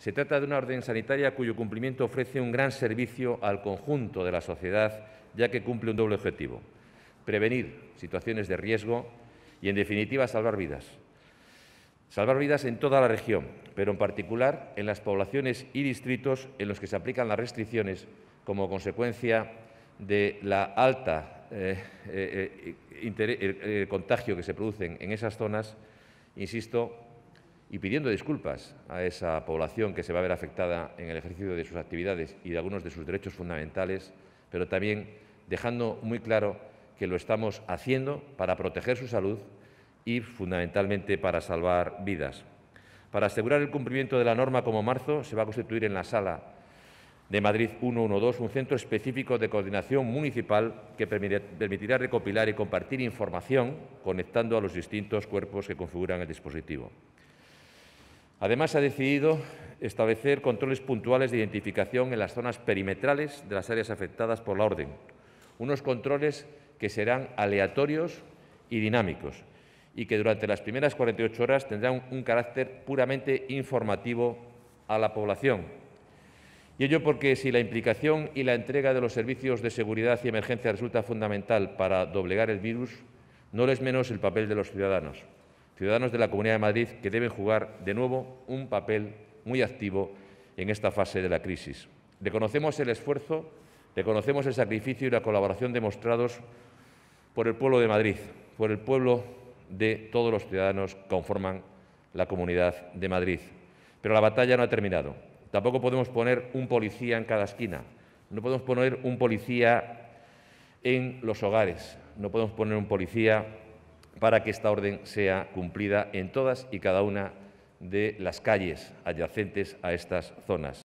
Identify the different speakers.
Speaker 1: Se trata de una orden sanitaria cuyo cumplimiento ofrece un gran servicio al conjunto de la sociedad, ya que cumple un doble objetivo, prevenir situaciones de riesgo y, en definitiva, salvar vidas. Salvar vidas en toda la región, pero en particular en las poblaciones y distritos en los que se aplican las restricciones como consecuencia de la alta eh, eh, eh, contagio que se producen en esas zonas, insisto, y pidiendo disculpas a esa población que se va a ver afectada en el ejercicio de sus actividades y de algunos de sus derechos fundamentales, pero también dejando muy claro que lo estamos haciendo para proteger su salud y fundamentalmente para salvar vidas. Para asegurar el cumplimiento de la norma como marzo, se va a constituir en la sala de Madrid 112 un centro específico de coordinación municipal que permitirá recopilar y compartir información conectando a los distintos cuerpos que configuran el dispositivo. Además, ha decidido establecer controles puntuales de identificación en las zonas perimetrales de las áreas afectadas por la orden, unos controles que serán aleatorios y dinámicos y que durante las primeras 48 horas tendrán un carácter puramente informativo a la población. Y ello porque si la implicación y la entrega de los servicios de seguridad y emergencia resulta fundamental para doblegar el virus, no les es menos el papel de los ciudadanos ciudadanos de la Comunidad de Madrid que deben jugar de nuevo un papel muy activo en esta fase de la crisis. Reconocemos el esfuerzo, reconocemos el sacrificio y la colaboración demostrados por el pueblo de Madrid, por el pueblo de todos los ciudadanos que conforman la Comunidad de Madrid. Pero la batalla no ha terminado. Tampoco podemos poner un policía en cada esquina. No podemos poner un policía en los hogares. No podemos poner un policía para que esta orden sea cumplida en todas y cada una de las calles adyacentes a estas zonas.